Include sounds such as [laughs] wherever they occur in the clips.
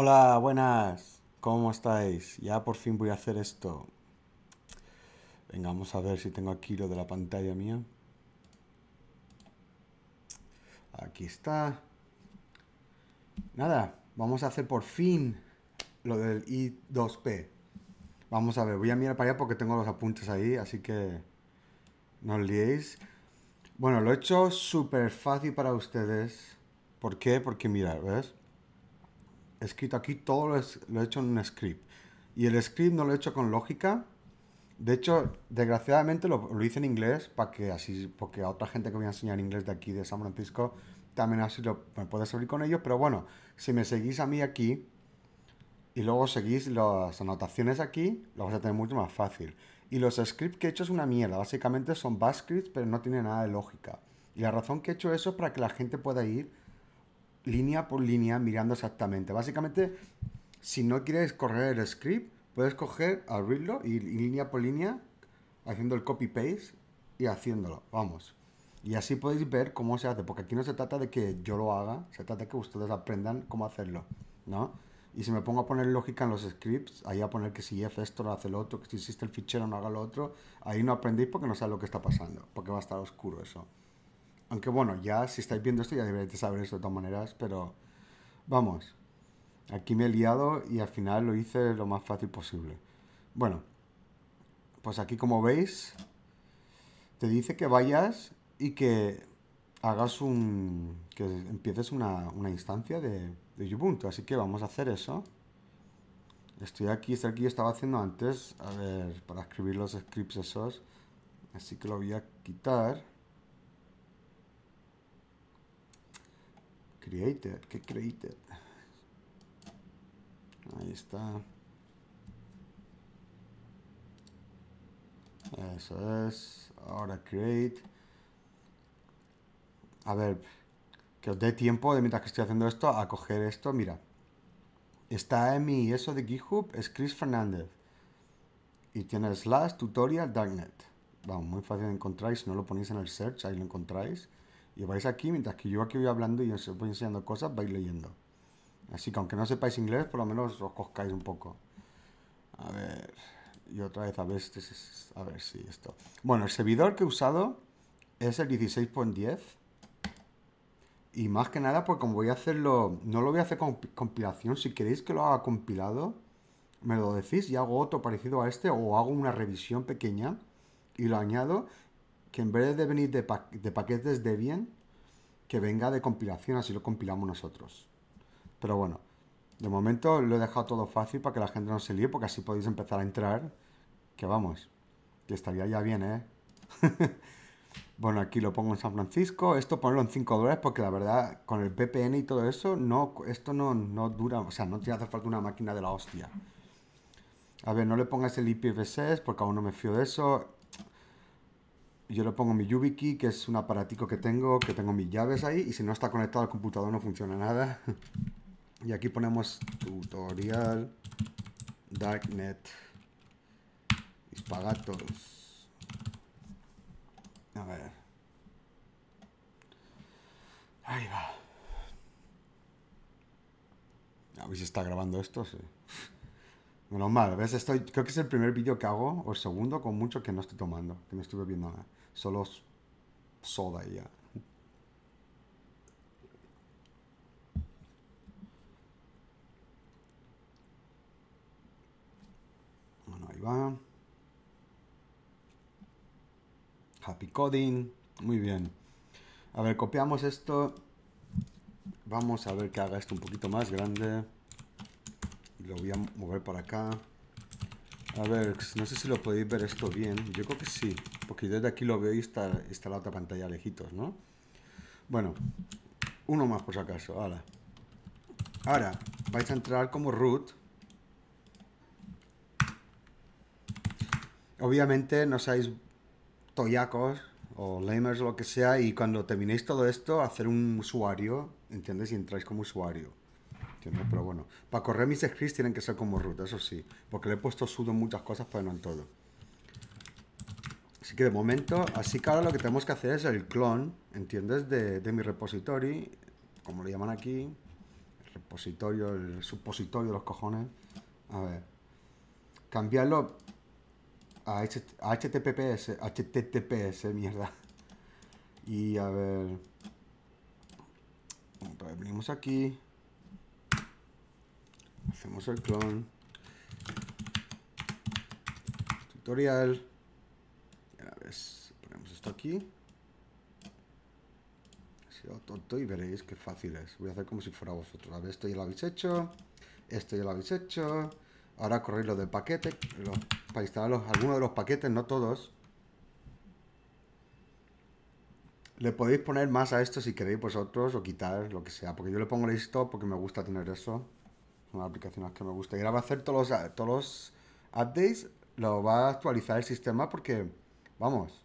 Hola, buenas. ¿Cómo estáis? Ya por fin voy a hacer esto. Venga, vamos a ver si tengo aquí lo de la pantalla mía. Aquí está. Nada, vamos a hacer por fin lo del I2P. Vamos a ver, voy a mirar para allá porque tengo los apuntes ahí, así que no os liéis. Bueno, lo he hecho súper fácil para ustedes. ¿Por qué? Porque mirad, ¿ves? escrito aquí, todo lo, he hecho en un script. Y el script no lo he hecho con lógica. De hecho, desgraciadamente lo, lo hice en inglés para que así, porque a otra gente que voy a enseñar inglés de aquí, de San Francisco, también así lo, me puede servir con ellos. Pero bueno, si me seguís a mí aquí y luego seguís las anotaciones aquí, lo vas a tener mucho más fácil. Y los scripts que he hecho es una mierda. Básicamente son bash scripts, pero no tiene nada de lógica. Y la razón que he hecho eso es para que la gente pueda ir línea por línea mirando exactamente. Básicamente, si no quieres correr el script, puedes coger, abrirlo y, línea por línea, haciendo el copy-paste y haciéndolo. Vamos. Y así podéis ver cómo se hace, porque aquí no se trata de que yo lo haga, se trata de que ustedes aprendan cómo hacerlo, ¿no? Y si me pongo a poner lógica en los scripts, ahí a poner que si F esto no hace lo otro, que si existe el fichero no haga lo otro, ahí no aprendéis porque no sabéis lo que está pasando, porque va a estar oscuro eso. Aunque bueno, ya si estáis viendo esto ya deberéis saber eso de todas maneras, pero vamos, aquí me he liado y al final lo hice lo más fácil posible. Bueno, pues aquí como veis, te dice que vayas y que hagas un... que empieces una, instancia de, Ubuntu, así que vamos a hacer eso. Estoy aquí, este aquí yo estaba haciendo antes, a ver, para escribir los scripts esos. Así que lo voy a quitar. Created, que created. Ahí está. Eso es. Ahora create. A ver, que os dé tiempo de mientras que estoy haciendo esto a coger esto. Mira, está en mi eso de GitHub, es Chris Fernández. Y tiene slash tutorial darknet. Vamos, muy fácil de encontrar. Si no lo ponéis en el search, ahí lo encontráis. Y vais aquí, mientras que yo aquí voy hablando y os voy enseñando cosas, vais leyendo. Así que aunque no sepáis inglés, por lo menos os coscáis un poco. A ver, y otra vez a ver, este, a ver si esto. Bueno, el servidor que he usado es el 16.10. Y más que nada, pues como voy a hacerlo, no lo voy a hacer con compilación. Si queréis que lo haga compilado, me lo decís y hago otro parecido a este o hago una revisión pequeña y lo añado que en vez de venir de, paquetes de bien, que venga de compilación, así lo compilamos nosotros. Pero bueno, de momento lo he dejado todo fácil para que la gente no se líe, porque así podéis empezar a entrar. Que vamos, que estaría ya bien, ¿eh? [laughs] bueno, aquí lo pongo en San Francisco. Esto ponerlo en 5 dólares, porque la verdad, con el VPN y todo eso, no, esto no, no dura, o sea, no te hace falta una máquina de la hostia. A ver, no le pongas el IPv6 e porque aún no me fío de eso yo le pongo mi YubiKey, que es un aparatico que tengo, que tengo mis llaves ahí, y si no está conectado al computador no funciona nada. [laughs] Y aquí ponemos tutorial darknet Espagatos. A ver. Ahí va. A ver si está grabando esto, sí. Menos mal, ¿ves? Estoy, creo que es el primer vídeo que hago, o el segundo, con mucho que no estoy tomando, que no estuve viendo nada solo soda ya. Bueno, ahí va. Happy coding. Muy bien. A ver, copiamos esto. Vamos a ver que haga esto un poquito más grande. Lo voy a mover para acá. A ver, no sé si lo podéis ver esto bien. Yo creo que sí, porque desde aquí lo veo y está, la otra pantalla lejitos, ¿no? Bueno, uno más por si acaso, ahora. Ahora, vais a entrar como root. Obviamente no seáis toyacos o lamers o lo que sea y cuando terminéis todo esto, hacer un usuario, ¿entiendes? Y entráis como usuario. Pero bueno, para correr mis scripts tienen que ser como root, eso sí, porque le he puesto sudo en muchas cosas, pero no en todo. Así que de momento, así que ahora lo que tenemos que hacer es el clon, ¿entiendes? De, de mi repository, como lo llaman aquí, el repositorio, el supositorio de los cojones. A ver, cambiarlo a, HTTPS, HTTPS, mierda. Y a ver, venimos aquí, hacemos el clon, tutorial, A ver ponemos esto aquí, Ha sido tonto y veréis qué fácil es, voy a hacer como si fuera vosotros, a ver, esto ya lo habéis hecho, esto ya lo habéis hecho, ahora corréis lo del paquete, para instalar algunos de los paquetes, no todos, le podéis poner más a esto si queréis vosotros o quitar lo que sea, porque yo le pongo listo porque me gusta tener eso. Una las que me gusta. Y ahora va a hacer todos los, todos los updates, lo va a actualizar el sistema porque, vamos,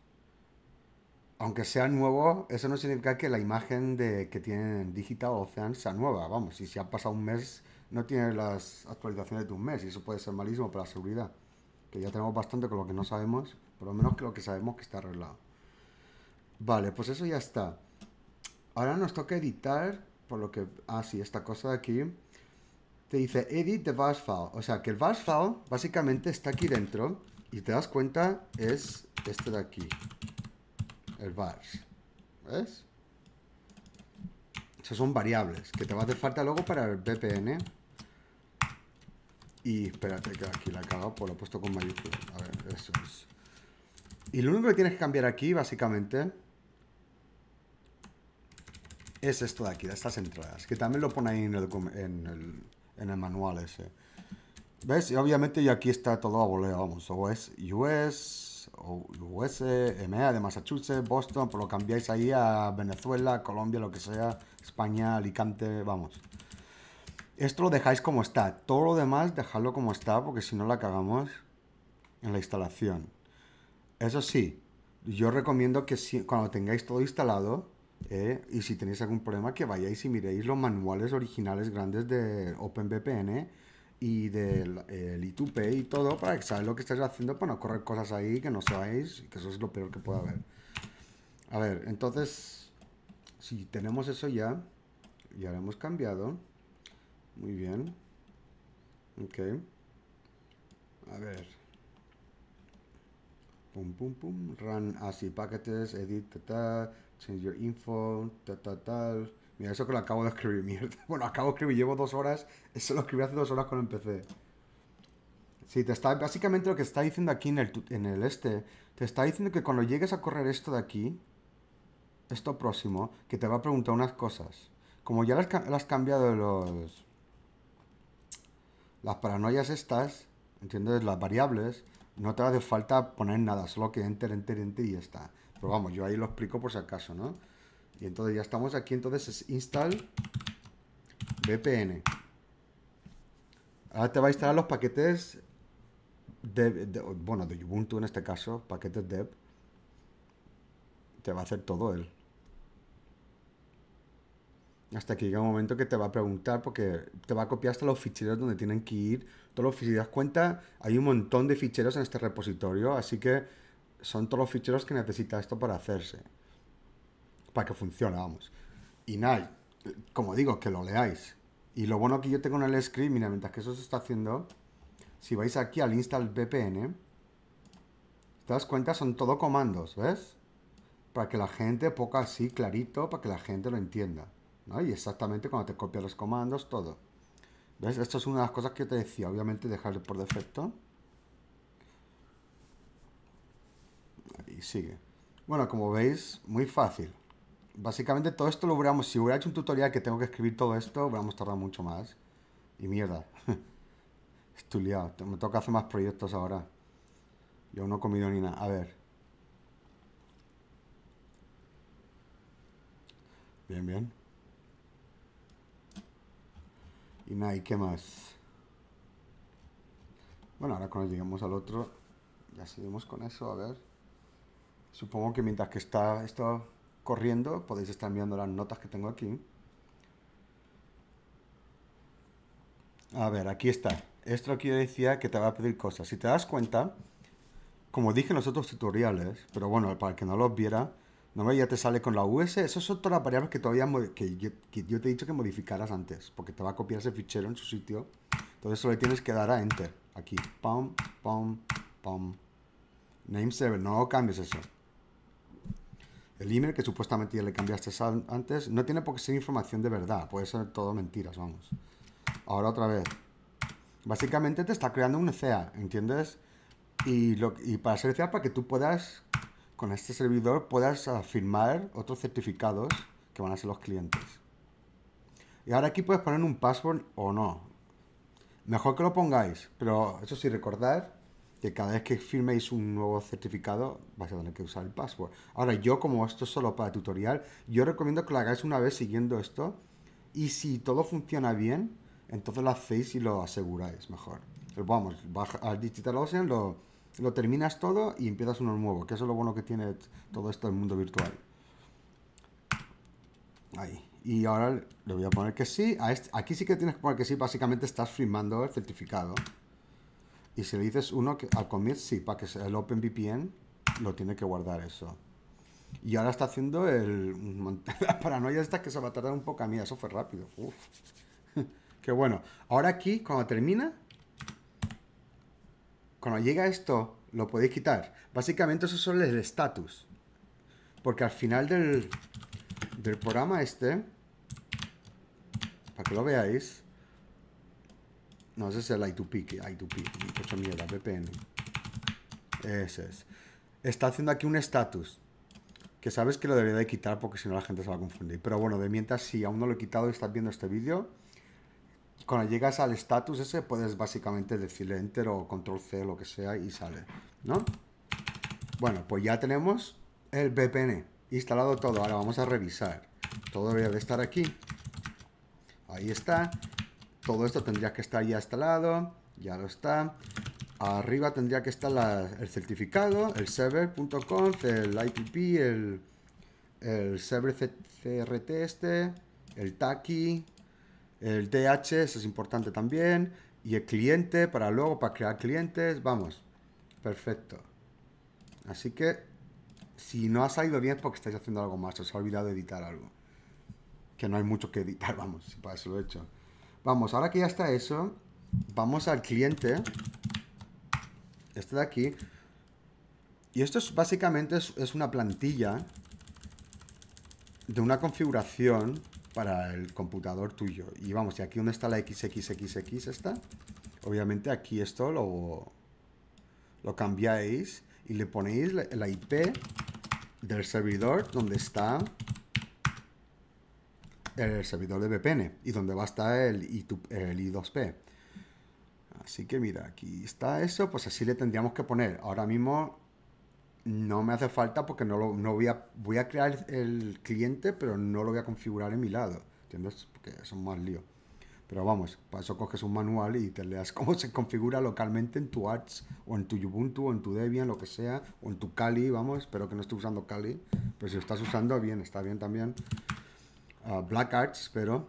aunque sea nuevo, eso no significa que la imagen de, que tienen Digital Ocean sea nueva. Vamos, y se ha pasado un mes, no tiene las actualizaciones de un mes. Y eso puede ser malísimo para la seguridad. Que ya tenemos bastante con lo que no sabemos, por lo menos que lo que sabemos que está arreglado. Vale, pues eso ya está. Ahora nos toca editar, por lo que... Ah, sí, esta cosa de aquí te dice edit the vars file. O sea, que el vars file básicamente está aquí dentro y te das cuenta es este de aquí. El vars. ¿Ves? Esas son variables que te va a hacer falta luego para el VPN. Y espérate, que aquí la he cagado, pues lo he puesto con mayúsculas. A ver, eso es. Y lo único que tienes que cambiar aquí, básicamente, es esto de aquí, de estas entradas, que también lo pone ahí en el en el manual ese. ¿Ves? Y obviamente aquí está todo a voleo, vamos. O es US, o US, de Massachusetts, Boston, pero pues lo cambiáis ahí a Venezuela, Colombia, lo que sea, España, Alicante, vamos. Esto lo dejáis como está. Todo lo demás dejadlo como está porque si no la cagamos en la instalación. Eso sí, yo recomiendo que si, cuando tengáis todo instalado, eh, y si tenéis algún problema, que vayáis y miréis los manuales originales grandes de OpenVPN y del I2P y todo para que sabéis lo que estáis haciendo para no correr cosas ahí que no sabéis, que eso es lo peor que puede haber. A ver, entonces, si tenemos eso ya, ya lo hemos cambiado. Muy bien. Ok. A ver. Pum, pum, pum. Run así paquetes, edit, ta, ta your info, tal, tal, tal. Mira, eso que lo acabo de escribir, [laughs] mierda. Bueno, acabo de escribir, llevo dos horas. Eso lo escribí hace dos horas cuando empecé. Sí, te está, básicamente lo que está diciendo aquí en el, en el este, te está diciendo que cuando llegues a correr esto de aquí, esto próximo, que te va a preguntar unas cosas. Como ya las, has cambiado los... Las paranoias estas, ¿entiendes? Las variables, no te va hace falta poner nada, solo que enter, enter, enter y ya está. Pero vamos, yo ahí lo explico por si acaso, ¿no? Y entonces ya estamos aquí, entonces es install VPN. Ahora te va a instalar los paquetes de, bueno, de Ubuntu en este caso, paquetes dev. Te va a hacer todo él. Hasta que llega un momento que te va a preguntar, porque te va a copiar hasta los ficheros donde tienen que ir. Todos los ficheros. das cuenta, hay un montón de ficheros en este repositorio, así que son todos los ficheros que necesita esto para hacerse. Para que funcione, vamos. Y nada, como digo, que lo leáis. Y lo bueno que yo tengo en el script, mira, mientras que eso se está haciendo, si vais aquí al install VPN, te das cuenta, son todo comandos, ¿ves? Para que la gente poca así clarito, para que la gente lo entienda. ¿no? Y exactamente cuando te copias los comandos, todo. ¿Ves? Esto es una de las cosas que te decía, obviamente dejarle por defecto. sigue. Bueno, como veis, muy fácil. Básicamente todo esto lo hubiéramos, si hubiera hecho un tutorial que tengo que escribir todo esto, hubiéramos tardado mucho más. Y mierda. [laughs] Estoy liado. Me toca hacer más proyectos ahora. Yo no he comido ni nada. A ver. Bien, bien. Y nada, ¿y qué más? Bueno, ahora cuando lleguemos al otro, ya seguimos con eso, a ver. Supongo que mientras que está esto corriendo, podéis estar mirando las notas que tengo aquí. A ver, aquí está. Esto aquí decía que te va a pedir cosas. Si te das cuenta, como dije en los otros tutoriales, pero bueno, para que no los viera, no ya te sale con la US. Eso son todas las variables que todavía yo, te he dicho que modificaras antes, porque te va a copiar ese fichero en su sitio. Entonces solo tienes que dar a Enter. Aquí, pam, pam, pam. Name server, no cambies eso. El email que supuestamente ya le cambiaste antes no tiene por qué ser información de verdad, puede ser todo mentiras, vamos. Ahora otra vez. Básicamente te está creando un e CA, ¿entiendes? Y, para ser e CA, para que tú puedas, con este servidor, puedas firmar otros certificados que van a ser los clientes. Y ahora aquí puedes poner un password o no. Mejor que lo pongáis, pero eso sí, recordar que cada vez que firméis un nuevo certificado vais a tener que usar el password. Ahora, yo como esto es solo para tutorial, yo recomiendo que lo hagáis una vez siguiendo esto y si todo funciona bien, entonces lo hacéis y lo aseguráis mejor. vamos, vas al Digital Ocean, lo, terminas todo y empiezas uno nuevo, que eso es lo bueno que tiene todo esto del mundo virtual. Ahí. Y ahora le voy a poner que sí. Este, aquí sí que tienes que poner que sí, básicamente estás firmando el certificado. Y si le dices uno que, al commit, sí, para que sea el OpenVPN lo tiene que guardar eso. Y ahora está haciendo el, [laughs] la paranoia esta que se va a tardar un poco a mí. Eso fue rápido. [laughs] Qué bueno. Ahora aquí, cuando termina, cuando llega esto, lo podéis quitar. Básicamente eso solo es el status. Porque al final del, del programa este, para que lo veáis, no, ese es el I2P, que I2P, mucha mierda, VPN. Ese es. Está haciendo aquí un status. Que sabes que lo debería de quitar porque si no la gente se va a confundir. Pero bueno, de mientras si aún no lo he quitado y estás viendo este vídeo, cuando llegas al status ese puedes básicamente decirle enter o control C, lo que sea, y sale. ¿No? Bueno, pues ya tenemos el VPN instalado todo. Ahora vamos a revisar. Todo debería de estar aquí. Ahí está. Todo esto tendría que estar ya instalado. Ya lo está. Arriba tendría que estar el certificado, el server.conf, el IPP, el, el server CRT este, el TACI, el DH, eso es importante también, y el cliente para luego, para crear clientes, vamos, perfecto. Así que, si no ha salido bien es porque estáis haciendo algo más, os ha olvidado editar algo. Que no hay mucho que editar, [laughs] vamos, para eso lo he hecho. Vamos, ahora que ya está eso, vamos al cliente. Este de aquí. Y esto básicamente es, una plantilla de una configuración para el computador tuyo. Y vamos, y aquí donde está la XXXX está. Obviamente aquí esto lo, lo cambiáis y le ponéis la IP del servidor donde está el servidor de VPN y donde va a estar el, el I2P. Así que mira, aquí está eso, pues así le tendríamos que poner. Ahora mismo no me hace falta porque no, lo, no voy, a, voy a crear el cliente, pero no lo voy a configurar en mi lado. ¿Entiendes? Porque es un más lío. Pero vamos, para eso coges un manual y te leas [laughs] cómo se configura localmente en tu Arch, o en tu Ubuntu, o en tu Debian, lo que sea, o en tu Kali, vamos, espero que no esté usando Kali, pero si lo estás usando, bien, está bien también. Black Arts, pero...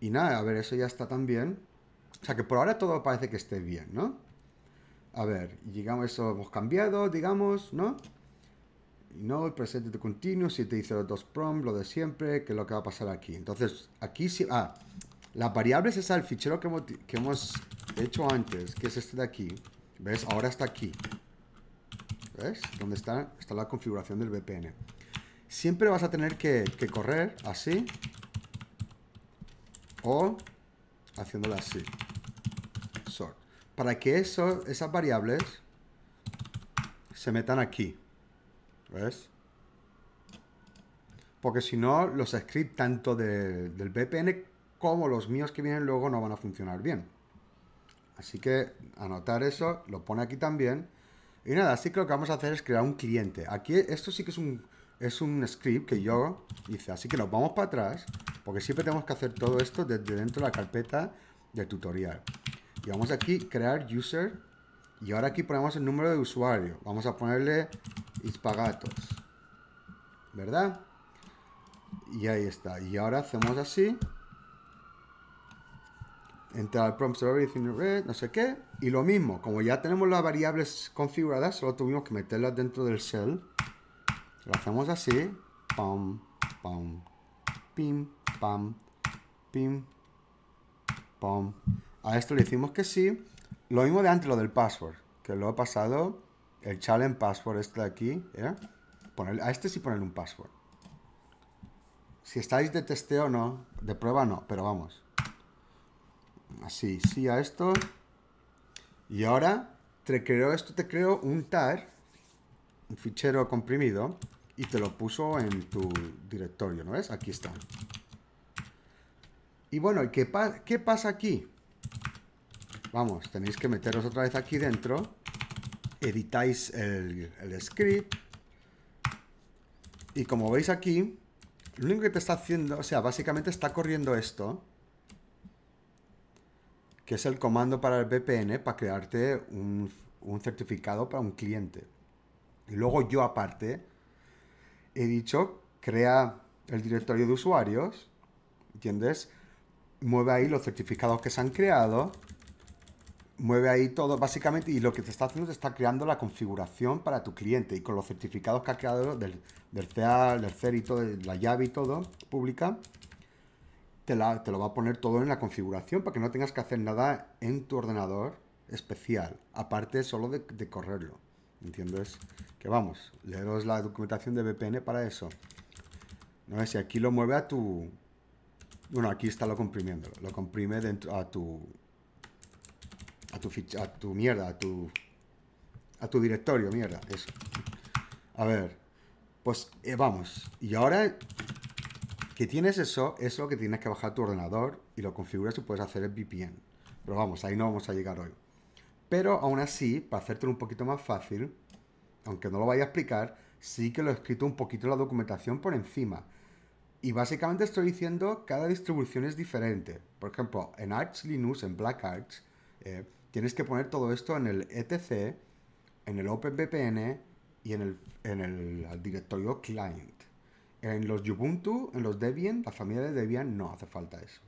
Y nada, a ver, eso ya está también. O sea que por ahora todo parece que esté bien, ¿no? A ver, digamos eso hemos cambiado, digamos, ¿no? no, el presente de continuo, si te dice los dos prom, lo de siempre, que es lo que va a pasar aquí. Entonces, aquí sí... Ah, las variables es el fichero que hemos, hecho antes, que es este de aquí. ¿Ves? Ahora está aquí. ¿Ves? Donde está, está la configuración del VPN. Siempre vas a tener que, correr así. O haciéndolo así. Sort. Para que esas variables se metan aquí. ¿Ves? Porque si no, los scripts tanto del VPN como los míos que vienen luego no van a funcionar bien. Así que anotar eso, lo pone aquí también. Y nada, así que lo que vamos a hacer es crear un cliente. Aquí esto sí que es un, es un script que yo hice. Así que nos vamos para atrás, porque siempre tenemos que hacer todo esto desde dentro de la carpeta de tutorial. Y vamos aquí, crear user. Y ahora aquí ponemos el número de usuario. Vamos a ponerle hispagatos. ¿Verdad? Y ahí está. Y ahora hacemos así. Entrar al prompt server, red, eh, no sé qué. Y lo mismo, como ya tenemos las variables configuradas, solo tuvimos que meterlas dentro del shell lo hacemos así. Pam, pam, pim, pam, pim, pam. A esto le decimos que sí. Lo mismo de antes, lo del password. Que lo he pasado el challenge password este de aquí. ¿eh? Poner, a este sí poner un password. Si estáis de testeo no, de prueba no, pero vamos. Así, sí a esto. Y ahora te creo esto, te creo un tar un fichero comprimido y te lo puso en tu directorio, ¿no es? Aquí está. Y bueno, ¿qué, ¿qué pasa aquí? Vamos, tenéis que meteros otra vez aquí dentro, editáis el, script y como veis aquí, lo único que te está haciendo, o sea, básicamente está corriendo esto, que es el comando para el VPN para crearte un, un certificado para un cliente. Y luego yo aparte he dicho, crea el directorio de usuarios, ¿entiendes? Mueve ahí los certificados que se han creado, mueve ahí todo básicamente y lo que te está haciendo te está creando la configuración para tu cliente y con los certificados que ha creado del, del CA, del CER y todo, la llave y todo pública, te, lo va a poner todo en la configuración para que no tengas que hacer nada en tu ordenador especial, aparte solo de correrlo entiendo es Que vamos, leeros la documentación de VPN para eso. No sé si aquí lo mueve a tu... Bueno, aquí está lo comprimiendo. Lo comprime dentro a tu... A tu ficha, a tu mierda, a tu... A tu directorio, mierda, eso. A ver, pues eh, vamos. Y ahora que tienes eso, eso que tienes que bajar tu ordenador y lo configuras y puedes hacer el VPN. Pero vamos, ahí no vamos a llegar hoy. Pero aún así, para hacértelo un poquito más fácil, aunque no lo vaya a explicar, sí que lo he escrito un poquito en la documentación por encima. Y básicamente estoy diciendo cada distribución es diferente. Por ejemplo, en Arch Linux, en Black Arch, eh, tienes que poner todo esto en el etc, en el OpenVPN y en el, el directorio client. En los Ubuntu, en los Debian, la familia de Debian no hace falta eso.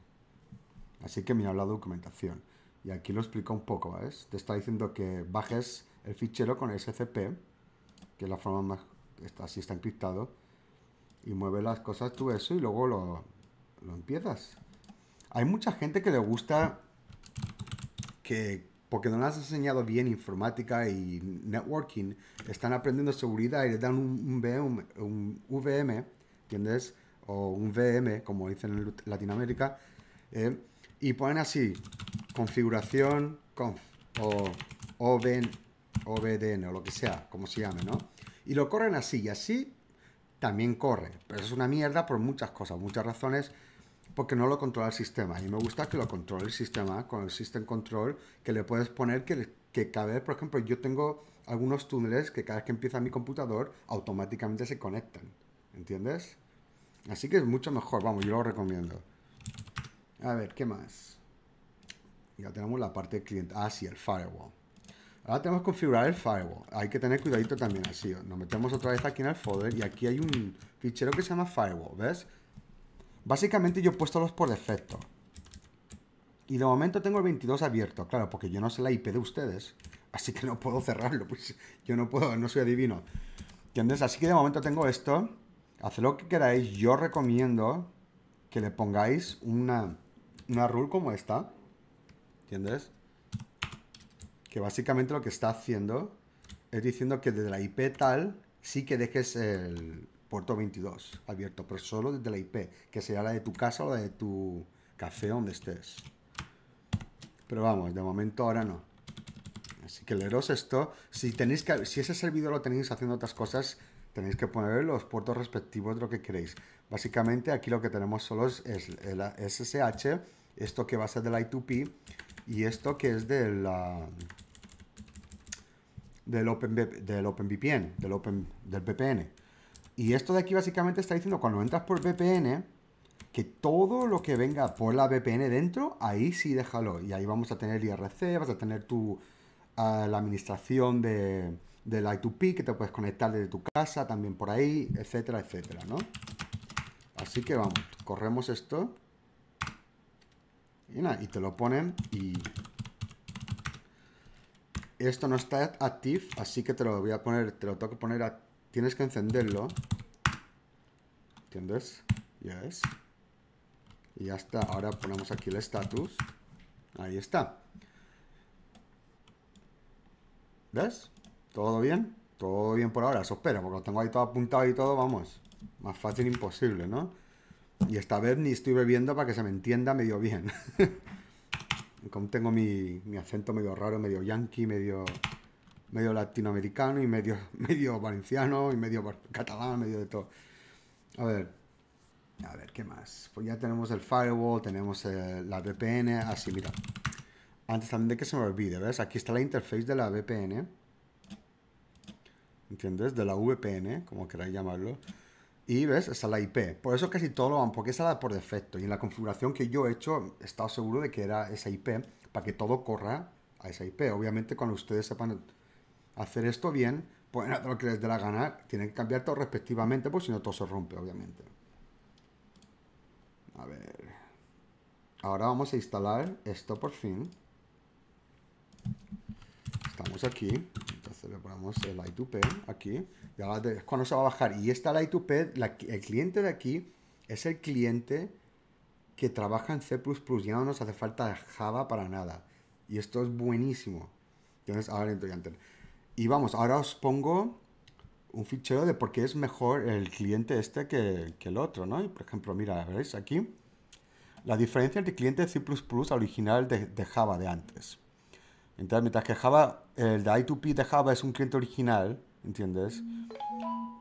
Así que mira la documentación. Y aquí lo explico un poco, ¿ves? Te está diciendo que bajes el fichero con SCP, que es la forma más... Está, así está encriptado. Y mueve las cosas tú eso y luego lo, empiezas. Hay mucha gente que le gusta que porque no has enseñado bien informática y networking, están aprendiendo seguridad y le dan un, VM, un VM ¿entiendes? O un VM, como dicen en Latinoamérica, eh, y ponen así, configuración conf o vdn obdn o lo que sea, como se llame, ¿no? Y lo corren así y así también corre. Pero es una mierda por muchas cosas, muchas razones, porque no lo controla el sistema. Y me gusta que lo controle el sistema con el System Control, que le puedes poner que, que cada vez, por ejemplo, yo tengo algunos túneles que cada vez que empieza mi computador automáticamente se conectan. ¿Entiendes? Así que es mucho mejor. Vamos, yo lo recomiendo. A ver, ¿qué más? Ya tenemos la parte de cliente. Ah, sí, el firewall. Ahora tenemos que configurar el firewall. Hay que tener cuidadito también así. Nos metemos otra vez aquí en el folder y aquí hay un fichero que se llama firewall, ¿ves? Básicamente yo he puesto los por defecto. Y de momento tengo el 22 abierto, claro, porque yo no sé la IP de ustedes. Así que no puedo [laughs] cerrarlo, pues yo no puedo, no soy adivino. ¿Entiendes? Así que de momento tengo esto. Haced lo que queráis. Yo recomiendo que le pongáis una, una rule como esta que básicamente lo que está haciendo es diciendo que desde la IP tal sí que dejes el puerto 22 abierto, pero solo desde la IP, que sea la de tu casa o la de tu café donde estés. Pero vamos, de momento ahora no. Así que leeros esto. Si tenéis si ese servidor lo tenéis haciendo otras cosas, tenéis que poner los puertos respectivos de lo que queréis. Básicamente aquí lo que tenemos solo es el SSH esto que va a ser del I2P y esto que es del, del, Open, del OpenVPN, del, Open, del VPN. Y esto de aquí básicamente está diciendo cuando entras por VPN, que todo lo que venga por la VPN dentro, ahí sí déjalo. Y ahí vamos a tener IRC, vas a tener tu, ah, la administración de, del I2P, que te puedes conectar desde tu casa también por ahí, etcétera, etcétera, ¿no? Así que vamos, corremos esto. Y nada, y te lo ponen y... Esto no está active, así que te lo voy a poner, te lo tengo que poner a... Tienes que encenderlo. ¿Entiendes? es, Y ya está. Ahora ponemos aquí el status. Ahí está. ¿Ves? ¿Todo bien? Todo bien por ahora. Eso espera, porque lo tengo ahí todo apuntado y todo, vamos. Más fácil imposible, ¿no? Y esta vez ni estoy bebiendo para que se me entienda medio bien. [laughs] Como tengo mi, acento medio raro, medio yanqui, medio, medio latinoamericano y medio, [laughs] medio valenciano y medio catalán, medio de todo. A ver, a ver, ¿qué más? Pues ya tenemos el firewall, tenemos eh, la VPN, así, ah, mira. Antes también de que se me olvide, ¿ves? Aquí está la interface de la VPN. ¿Entiendes? De la VPN, como queráis llamarlo. Y ves, esa es la IP. Por eso casi todo lo van, porque esa la por defecto. Y en la configuración que yo he hecho, he estado seguro de que era esa IP, para que todo corra a esa IP. Obviamente, cuando ustedes sepan hacer esto bien, pues hacer lo que les dé la gana. Tienen que cambiar todo respectivamente, porque si no, todo se rompe, obviamente. A ver. Ahora vamos a instalar esto por fin. Estamos aquí le ponemos el I2P aquí. Y ahora cuando se va a bajar. Y está el I2P, el cliente de aquí es el cliente que trabaja en C++. Ya no nos hace falta Java para nada. Y esto es buenísimo. Entonces, ahora entro Y vamos, ahora os pongo un fichero de por qué es mejor el cliente este que, el otro, ¿no? Y por ejemplo, mira, ¿veis aquí? La diferencia entre cliente C++ original de, de Java de antes. Entonces, mientras que Java el de I2P de Java es un cliente original, ¿entiendes?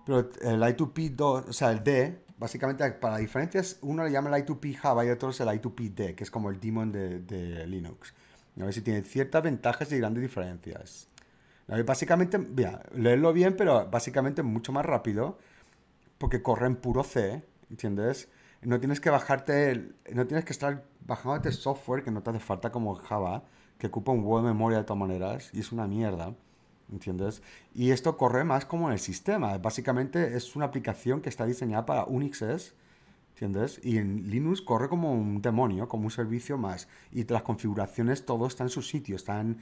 Pero el I2P 2, o sea, el D, básicamente para diferencias, uno le llama el I2P Java y otro es el I2P D, que es como el daemon de, Linux. a ver si tiene ciertas ventajas y grandes diferencias. básicamente, mira, leerlo bien, pero básicamente mucho más rápido, porque corre en puro C, ¿entiendes? No tienes que bajarte, no tienes que estar bajándote software que no te hace falta como Java que ocupa un huevo de memoria de todas maneras y es una mierda. ¿Entiendes? Y esto corre más como en el sistema. Básicamente es una aplicación que está diseñada para Unixes ¿entiendes? Y en Linux corre como un demonio, como un servicio más. Y las configuraciones, todo está en su sitio, está en,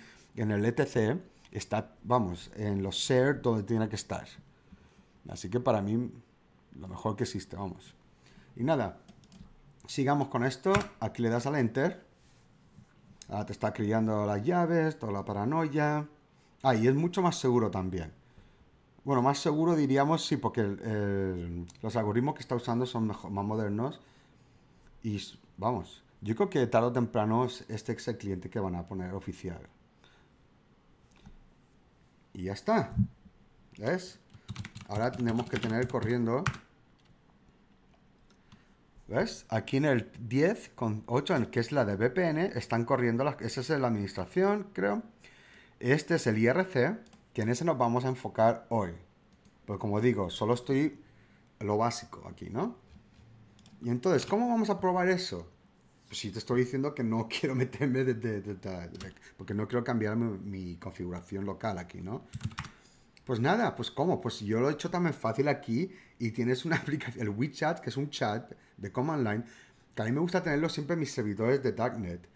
el etc, está, vamos, en los share donde tiene que estar. Así que para mí, lo mejor que existe, vamos. Y nada, sigamos con esto. Aquí le das al enter Ah, te está criando las llaves, toda la paranoia. Ah, y es mucho más seguro también. Bueno, más seguro diríamos sí, porque los algoritmos que está usando son más modernos. Y vamos, yo creo que tarde o temprano este es el cliente que van a poner oficial. Y ya está. ¿Ves? Ahora tenemos que tener corriendo ¿Ves? Aquí en el 10.8, que es la de VPN, están corriendo las... Esa es la administración, creo. Este es el IRC, que en ese nos vamos a enfocar hoy. Pues como digo, solo estoy lo básico aquí, ¿no? Y entonces, ¿cómo vamos a probar eso? Pues si te estoy diciendo que no [laughs] quiero meterme de, porque no quiero cambiar mi configuración local aquí, ¿no? Pues nada, pues ¿cómo? Pues yo lo he hecho también fácil aquí y tienes una [laughs] aplicación, el WeChat, que es un chat de Command Line, que a mí me gusta tenerlo siempre en mis servidores de Darknet.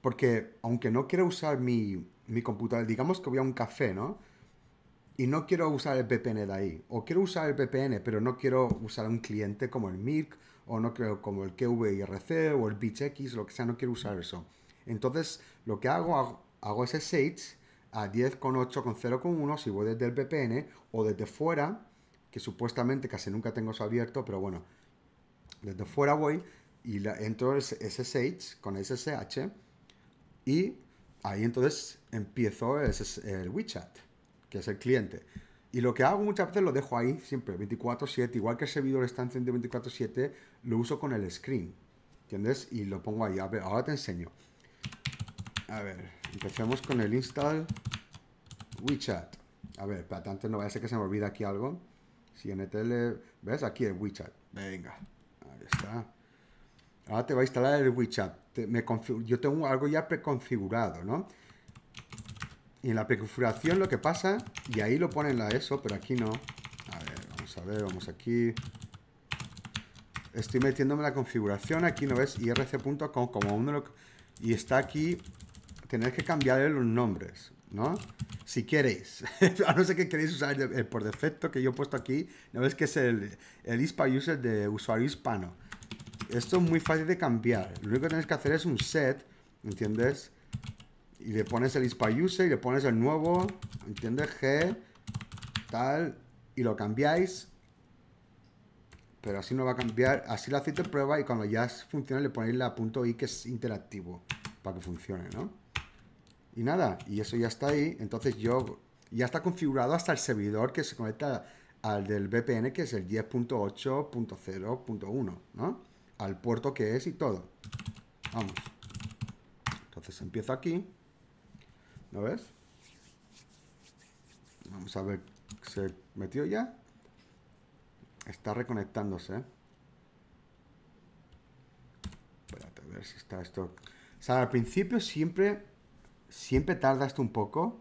Porque aunque no quiero usar mi, computadora, digamos que voy a un café, ¿no? Y no quiero usar el VPN de ahí. O quiero usar el VPN, pero no quiero usar un cliente como el MIRC, o no quiero como el QVIRC, o el BitX, lo que sea, no quiero usar eso. Entonces, lo que hago, hago, hago ese Sage a 10.8.0.1 si voy desde el VPN o desde fuera, que supuestamente casi nunca tengo eso abierto, pero bueno, desde fuera voy y la, entro el SSH con SSH y ahí entonces empiezo el, WeChat, que es el cliente. Y lo que hago muchas veces lo dejo ahí siempre, 24/7, igual que el servidor está encendido 24/7, lo uso con el screen, ¿entiendes? Y lo pongo ahí, ahora te enseño. A ver, Empecemos con el install WeChat. A ver, para no vaya a ser que se me olvide aquí algo. Si NTL, ¿ves? Aquí el WeChat. Venga, ahí está. Ahora te va a instalar el WeChat. yo tengo algo ya preconfigurado, ¿no? Y en la preconfiguración lo que pasa, y ahí lo ponen la ESO, pero aquí no. A ver, vamos a ver, vamos aquí. Estoy metiéndome la configuración, aquí no ves irc.com como uno y está aquí tener que cambiarle los nombres, ¿no? Si queréis, [laughs] a no ser que queréis usar el, por defecto que yo he puesto aquí, no es que es el, el ISPA user de usuario hispano. Esto es muy fácil de cambiar. Lo único que tenéis que hacer es un set, ¿entiendes? Y le pones el ISPA user y le pones el nuevo, ¿entiendes? G, tal, y lo cambiáis. Pero así no va a cambiar. Así lo hacéis de prueba y cuando ya funciona le ponéis la punto .i que es interactivo para que funcione, ¿no? Y nada, y eso ya está ahí. Entonces yo ya está configurado hasta el servidor que se conecta al del VPN, que es el 10.8.0.1, ¿no? Al puerto que es y todo. Vamos. Entonces empiezo aquí. ¿No ves? Vamos a ver, ¿se metió ya? Está reconectándose. Espérate, a ver si está esto. O sea, al principio siempre siempre tardaste un poco,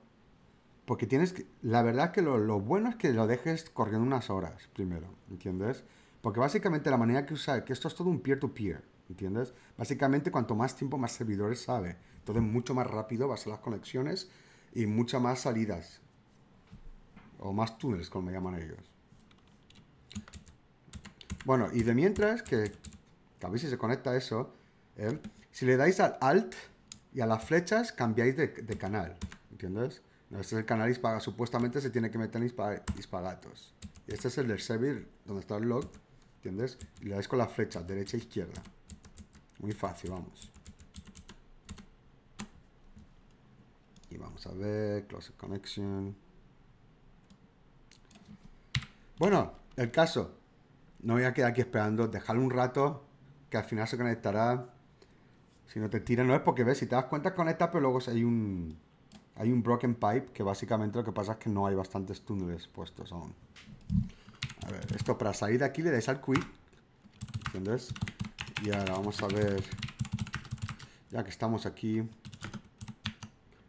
porque tienes que, la verdad que lo, bueno es que lo dejes corriendo unas horas primero, ¿entiendes? Porque básicamente la manera que usa, que esto es todo un peer-to-peer, -peer, to peer entiendes Básicamente cuanto más tiempo, más servidores sabe. Entonces mucho más rápido va a ser las conexiones y muchas más salidas. O más túneles, como me llaman ellos. Bueno, y de mientras, que, a ver si se conecta eso, ¿eh? si le dais al Alt, y a las flechas cambiáis de, canal. ¿Entiendes? este es el canal Supuestamente se tiene que meter en disparatos, este es el del servir donde está el log. ¿Entiendes? Y le dais con las flechas, derecha e izquierda. Muy fácil, vamos. Y vamos a ver, Close Connection. Bueno, el caso. No voy a quedar aquí esperando. Dejar un rato que al final se conectará si no te tiran, no es porque ves, si te das cuenta esta, pero luego hay un hay un broken pipe que básicamente lo que pasa es que no hay bastantes túneles puestos aún. A ver, esto para salir de aquí le dais al quit, ¿entiendes? Y ahora vamos a ver, ya que estamos aquí,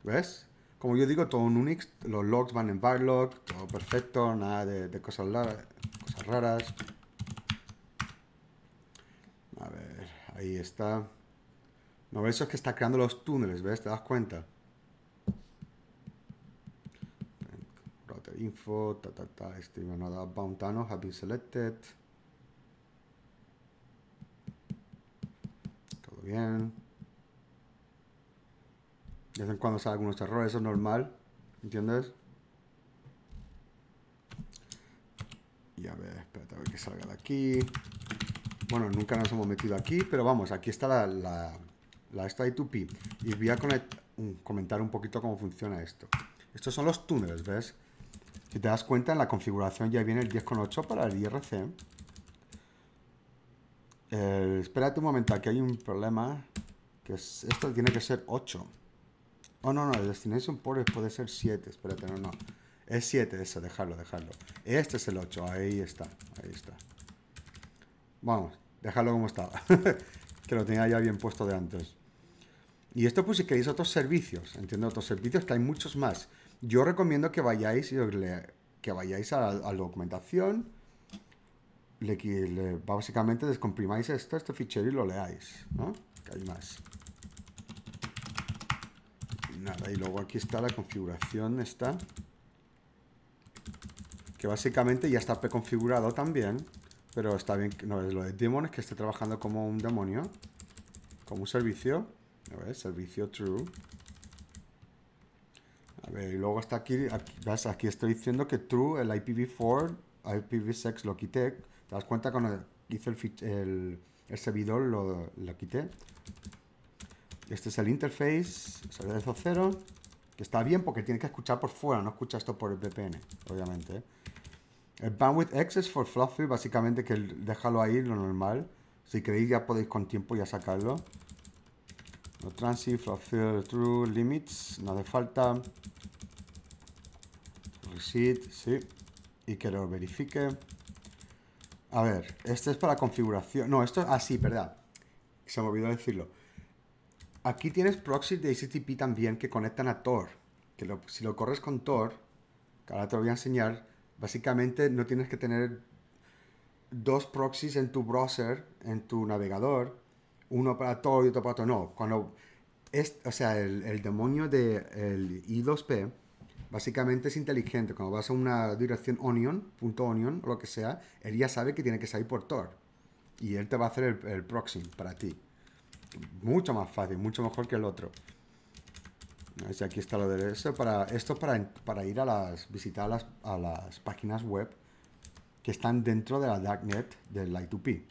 ¿ves? Como yo digo, todo en Unix, los logs van en varlog, todo perfecto, nada de, cosas, cosas raras. A ver, ahí está. No, eso es que está creando los túneles, ¿ves? ¿Te das cuenta? Router info, ta ta ta, este nada, Bountano have been selected. Todo bien. De vez en cuando salen algunos errores, eso es normal, ¿entiendes? Y a ver, espérate a ver que salga de aquí. Bueno, nunca nos hemos metido aquí, pero vamos, aquí está la la esta de 2P, y voy a comentar un poquito cómo funciona esto. Estos son los túneles, ¿ves? Si te das cuenta, en la configuración ya viene el 10.8 para el IRC. Eh, espérate un momento, aquí hay un problema, que esto tiene que ser 8. Oh, no, no, el Destination Port puede ser 7, espérate, no, no. Es 7 eso, dejarlo, dejarlo. Este es el 8, ahí está, ahí está. Vamos, dejarlo como estaba, [laughs] que lo tenía ya bien puesto de antes. Y esto pues si queréis otros servicios, entiendo otros servicios, que hay muchos más. Yo recomiendo que vayáis, y que vayáis a, la documentación, le, básicamente descomprimáis esto, este fichero y lo leáis, ¿no? Que hay más. Y nada, y luego aquí está la configuración está que básicamente ya está preconfigurado también, pero está bien, no es lo de es que esté trabajando como un demonio, como un servicio. A ver, servicio true. A ver, y luego hasta aquí, aquí, aquí estoy diciendo que true, el IPv4, IPv6 lo quité. ¿Te das cuenta cuando hice el, servidor lo, lo, quité? Este es el interface, de 0, que está bien porque tiene que escuchar por fuera, no escucha esto por el VPN, obviamente. El bandwidth access for fluffy, básicamente que déjalo ahí, lo normal. Si queréis ya podéis con tiempo ya sacarlo. No transit true, limits. No hace falta. Reset, sí. Y que lo verifique. A ver, este es para configuración. No, esto. es ah, así, verdad. Se me olvidó decirlo. Aquí tienes proxies de HTTP también que conectan a Tor. Que si lo corres con Tor, que ahora te lo voy a enseñar, básicamente no tienes que tener dos proxies en tu browser, en tu navegador, uno para todo y otro para todo. No, cuando o sea, el, demonio del I2P básicamente es inteligente. Cuando vas a una dirección onion, punto onion, o lo que sea, él ya sabe que tiene que salir por Tor. Y él te va a hacer el, proxy para ti. Mucho más fácil, mucho mejor que el otro. Así aquí está lo de eso. Para, esto para, para ir a las, visitar a las páginas web que están dentro de la darknet del I2P.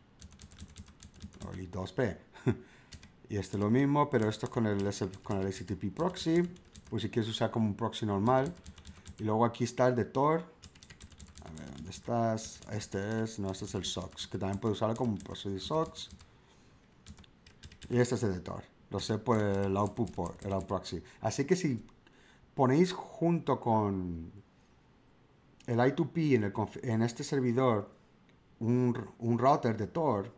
O el I2P. [laughs] y este lo mismo, pero esto es con el, con el HTTP proxy, pues si quieres usar como un proxy normal. Y luego aquí está el de Tor. A ver, ¿dónde estás? Este es, no, este es el SOX, que también puedes usarlo como un proxy de SOX. Y este es el de Tor. Lo sé por el output por el proxy. Así que si ponéis junto con el I2P en, este servidor un, un router de Tor,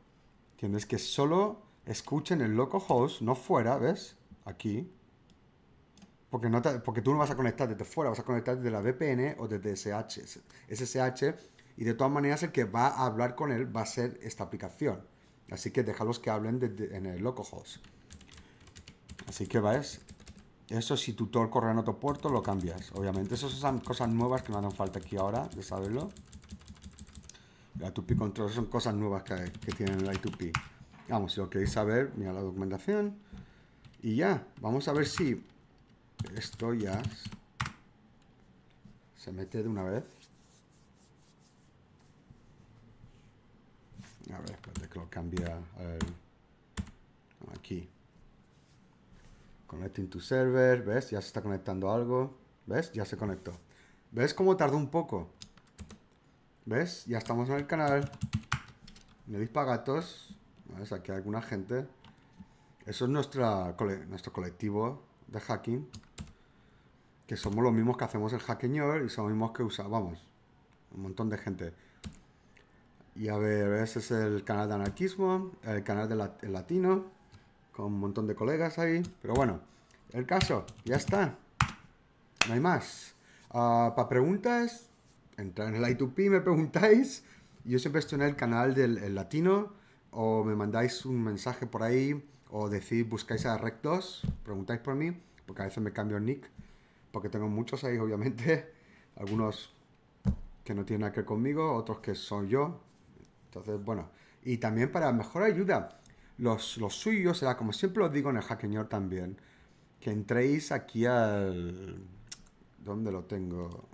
tienes que solo escuchen el localhost, no fuera, ¿ves? Aquí. Porque, no porque tú no vas a conectar desde fuera, vas a conectar desde la VPN o desde SH, SSH. Y de todas maneras el que va a hablar con él va a ser esta aplicación. Así que déjalos que hablen en el localhost. Así que ves, eso si tu Tor corre en otro puerto lo cambias, obviamente. Esas son cosas nuevas que me dan falta aquí ahora, de saberlo. La 2P control son cosas nuevas que, que tienen la I2P. Vamos, si lo queréis saber, mira la documentación. Y ya, vamos a ver si esto ya se mete de una vez. A ver, espérate que lo cambia. aquí. Connecting to server. ¿Ves? Ya se está conectando algo. ¿Ves? Ya se conectó. ¿Ves cómo tardó un poco? ¿Ves? Ya estamos en el canal. Me gatos Aquí hay alguna gente. Eso es nuestra, nuestro colectivo de hacking. Que somos los mismos que hacemos el hackeñor y somos los mismos que usamos. Vamos, un montón de gente. Y a ver, ese es el canal de anarquismo, el canal de latino, con un montón de colegas ahí. Pero bueno, el caso, ya está. No hay más. Ah, Para preguntas, entrar en el I2P, me preguntáis. Yo siempre estoy en el canal del latino o me mandáis un mensaje por ahí, o decís, buscáis a Rectos, preguntáis por mí, porque a veces me cambio el nick, porque tengo muchos ahí, [laughs] obviamente, algunos que no tienen nada que ver conmigo, otros que son yo. Entonces, bueno, y también para mejor ayuda, los, los suyos será, como siempre os digo en el Hackeñor también, que entréis aquí al... ¿Dónde lo tengo?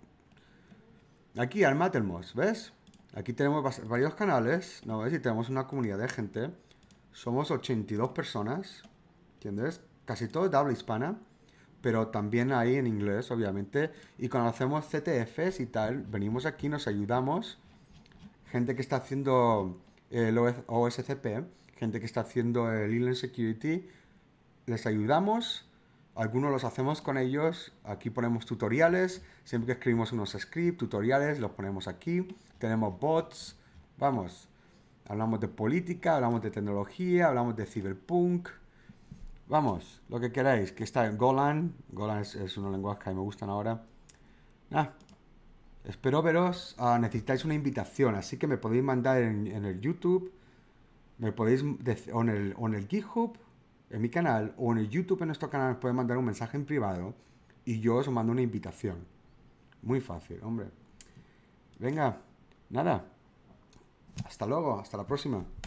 Aquí, al Mattermost, ¿ves? Aquí tenemos varios canales, ¿no ves? Y tenemos una comunidad de gente. Somos 82 personas, ¿entiendes? Casi todo de habla hispana, pero también hay en inglés, obviamente. Y cuando hacemos CTFs y tal, venimos aquí, nos ayudamos. Gente que está haciendo el OSCP, gente que está haciendo el Inland Security, les ayudamos algunos los hacemos con ellos. Aquí ponemos tutoriales. Siempre que escribimos unos scripts, tutoriales, los ponemos aquí. Tenemos bots. Vamos. Hablamos de política, hablamos de tecnología, hablamos de cyberpunk. Vamos, lo que queráis. Que está en Golan. Golan es, una lenguaje que me gustan ahora. Espero veros. Ah, necesitáis una invitación, así que me podéis mandar en, el YouTube, me podéis o en el GitHub, en mi canal o en el YouTube en nuestro canal nos pueden mandar un mensaje en privado y yo os mando una invitación. Muy fácil, hombre. Venga, nada. Hasta luego, hasta la próxima.